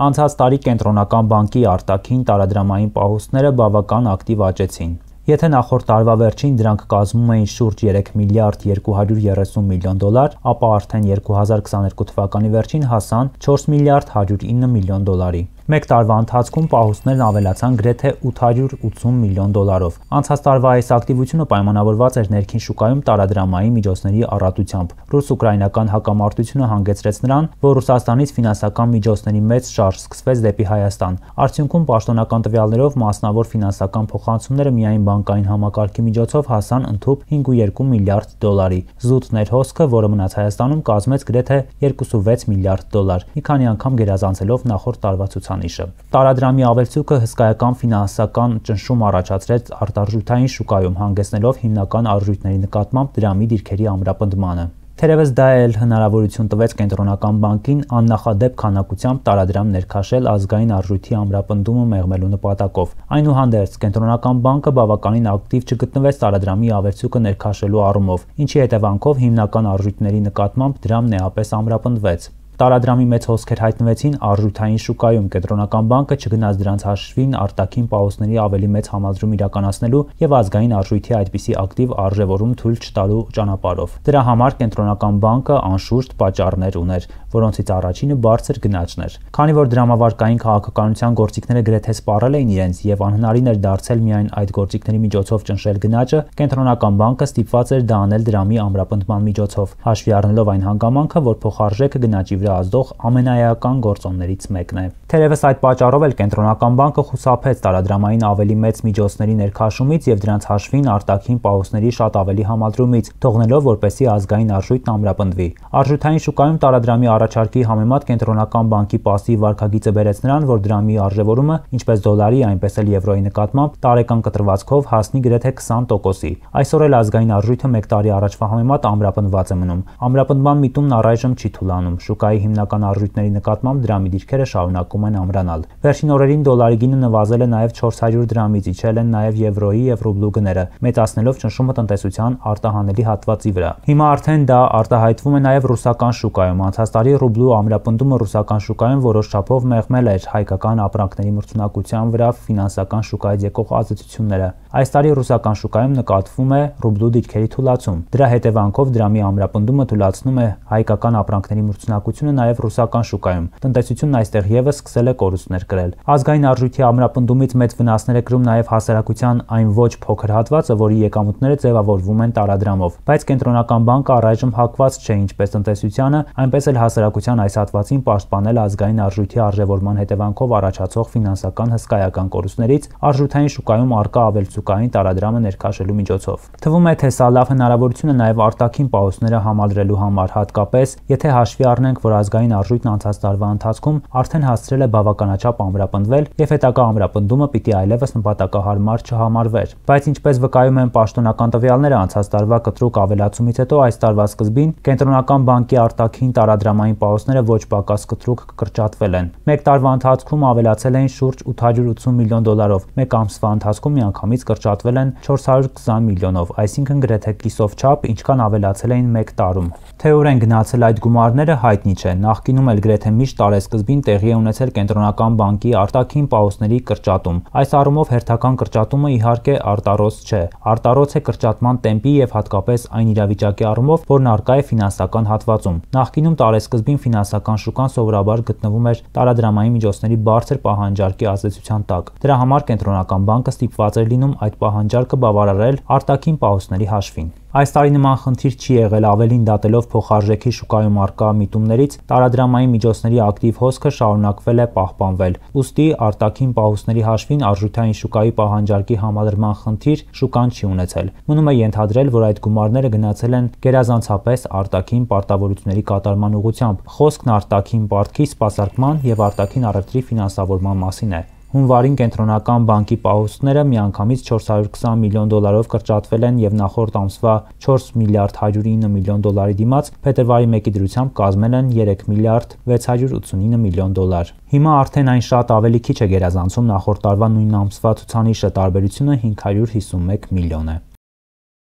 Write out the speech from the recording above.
Անցած տարի Կենտրոնական բանկի արտաքին տարադրամային պահուստները բավական ակտիվ աճեցին։ Եթե նախորդ տարվա վերջին դրանք կազմում էին շուրջ 3 միլիարդ 230 միլիոն դոլար, ապա արդեն 2022 թվականի վերջին հասան 4 միլիարդ 109 միլիոն դոլարի։ Մեկ տարվա ընթացքում պահուստներն ավելացան գրեթե 880 միլիոն դոլարով։ Անցած տարվա այս ակտիվությունը պայմանավորված էր ներքին շուկայում տարադրամային միջոցների առատությամբ։ Ռուս-ուկրաինական հակամարտությունը հանգեցրեց նրան, որ Ռուսաստանից ֆինանսական միջոցների մեծ շարժ սկսվեց դեպի Հայաստան։ Արդյունքում պաշտոնական տվյալներով մասնավոր ֆինանսական փոխանցումները միայն բանկային համակարգի միջոցով հասան ընդհանուր 5.2 միլիարդ դոլարի։ Զուտ ներհոսքը, որը մնաց Հայաստանում, կազմեց գրեթե 2.6 միլիարդ դոլար, մի քանի անգամ գերազանցելով նախորդ տարվա ցուցանիշը ցուցանիշը։ Տարադրամի ավելցուկը հսկայական ֆինանսական ճնշում առաջացրեց արտարժութային շուկայում, հանգեցնելով հիմնական արժույթների նկատմամբ դրամի դիրքերի ամրապնդմանը։ Թերևս դա էլ հնարավորություն տվեց կենտրոնական բանկին աննախադեպ քանակությամբ տարադրամ ներքաշել ազգային արժույթի ամրապնդումը մեղմելու նպատակով։ Այնուհանդերձ, կենտրոնական բանկը բավականին ակտիվ չգտնվեց տարադրամի ավերցուկը ներքաշելու առումով, ինչի հետևանքով հիմնական արժույթների նկատմամբ դրամն էապես ամրապնդվեց տարադրամի մեծ հոսքեր հայտնվեցին արժութային շուկայում։ Կենտրոնական բանկը չգնաց դրանց հաշվին արտաքին պաուսների ավելի մեծ համազրում իրականացնելու եւ ազգային արժույթի այդպիսի ակտիվ արժևորում թույլ չտալու ճանապարհով։ Դրա համար կենտրոնական բանկը անշուշտ պատճառներ ուներ, որոնցից առաջինը բարձր գնաճն էր։ Քանի որ դրամավարկային քաղաքականության գործիքները գրեթե սպառել էին իրենց եւ անհնարին էր դարձել միայն այդ գործիքների միջոցով ճնշել գնաճը, կենտրոնական բանկը ստիպված էր դա անել դրամի ամրապնդման միջոցով, հաշվի առնելով այն հանգամանքը, որ փոխարժեքը գնաճի վրա ազդող ամենայական գործոններից մեկն է։ Թերևս այդ պատճառով էլ Կենտրոնական բանկը խուսափեց տարադրամային ավելի մեծ միջոցների ներքաշումից եւ դրանց հաշվին արտաքին պահոցների շատ ավելի համադրումից, թողնելով որպեսի ազգային արժույթն ամրապնդվի։ Արժութային շուկայում տարադրամի առաջարկի համեմատ Կենտրոնական բանկի пассив վարկագիծը բերեց նրան, որ դրամի արժևորումը, ինչպես դոլարի, այնպես էլ եվրոյի նկատմամբ տարեկան կտրվածքով հասնի գրեթե 20%-ի։ Այսօր էլ ազգային արժույթը 1 տարի առաջվա համեմատ ամրապնդված է մնում։ Ամրապնդման միտումն առայժմ չի թուլանում։ Շուկայի հիմնական արժույթների նկատմամբ դրամի դիրքերը շարունակում փորձարկում են ամրանալ։ Վերջին օրերին դոլարի գինը նվազել է նաև 400 դրամից, իջել են նաև եվրոյի եւ ռուբլու գները, մեծացնելով ճնշումը տնտեսության արտահանելի հատվածի վրա։ Հիմա արդեն դա արտահայտվում է նաև ռուսական շուկայում։ Անցած տարի ռուբլու ամրապնդումը ռուսական շուկայում որոշ չափով մեղմել էր հայկական ապրանքների մրցունակության վրա ֆինանսական շուկայից եկող ազդեցությունները։ Այս տարի ռուսական շուկայում նկատվում է ռուբլու դիրքերի թուլացում։ Դրա հետևանքով դրամի ամրապնդումը թուլացնում է հայկական ապրանքների մրցունակությունը նաև ռուսական շուկայում։ Տնտեսությունն այստեղ եւս սկսել է կորուստներ կրել։ Ազգային արժույթի ամրապնդումից մեծ վնասներ է կրում նաև հասարակության այն ոչ փոքր հատվածը, որի եկամուտները ձևավորվում են տարադրամով, բայց կենտրոնական բանկը առայժմ հակված չէ ինչպես տնտեսությանը, այնպես էլ հասարակության այս հատվածին պաշտպանել ազգային արժույթի արժևորման հետևանքով առաջացող ֆինանսական հսկայական կորուստներից արժութային շուկայում արկա ավելցուկային տարադրամը ներքաշելու միջոցով։ Թվում է, թե սա լավ հնարավորություն է նաև արտաքին պահոցները համալրելու համար, հատկապես եթե հաշվի առնենք, որ ազգային արժույթն անցած տարվա ընթացքում արդեն հասցրել կարել է բավականաչափ ամրապնդվել եւ հետագա ամրապնդումը պիտի այլևս նպատակահարմար չհամարվեր։ Բայց ինչպես վկայում են պաշտոնական տվյալները անցած տարվա կտրուկ ավելացումից հետո այս տարվա սկզբին Կենտրոնական բանկի արտաքին տարադրամային պահոցները ոչ պակաս կտրուկ կկրճատվել են։ Մեկ տարվա ընթացքում ավելացել էին շուրջ 880 միլիոն դոլարով, մեկ ամսվա ընթացքում միանգամից կրճատվել են 420 միլիոնով, այսինքն գրեթե կիսով չափ, ինչքան ավելացել էին 1 տարում։ Թե ուր են գնացել այդ գումարները հայտնի չէ։ Նախկինում էլ գրեթե միշտ տարեսկզբին տեղի է ունեցել կազմակերպել Կենտրոնական բանկի արտաքին պահոցների կրճատում։ Այս առումով հերթական կրճատումը իհարկե արտարոց չէ։ Արտարոց է կրճատման տեմպի եւ հատկապես այն իրավիճակի առումով, որն առկա է ֆինանսական հատվածում։ Նախկինում տարեսկզբին ֆինանսական շուկան սովորաբար գտնվում էր տարադրամային միջոցների բարձր պահանջարկի ազդեցության տակ։ Դրա համար Կենտրոնական բանկը ստիպված էր լինում այդ պահանջարկը բավարարել արտաքին պահոցների հաշվին։ Այս տարի նման խնդիր չի եղել, ավելին դատելով փոխարժեքի շուկայում առկա միտումներից տարադրամային միջոցների ակտիվ հոսքը շարունակվել է պահպանվել։ Ոստի արտաքին պահուստների հաշվին արժութային շուկայի պահանջարկի համադրման խնդիր շուկան չի ունեցել։ Մնում է ենթադրել, որ այդ գումարները գնացել են գերազանցապես արտաքին պարտավորությունների կատարման ուղղությամբ։ Խոսքն արտաքին պարտքի սպասարկման եւ արտաքին առևտրի ֆինանսավորման մասին է։ Հունվարին Կենտրոնական բանկի պահուստները միանգամից 420 միլիոն դոլարով կրճատվել են եւ նախորդ ամսվա 4 միլիարդ 109 միլիոն դոլարի դիմաց փետրվարի 1-ի դրությամբ կազմել են 3 միլիարդ 689 միլիոն դոլար։ Հիմա արդեն այն շատ ավելի քիչ է գերազանցում նախորդ տարվա նույն ամսվա ցուցանիշը, տարբերությունը 551 միլիոն է։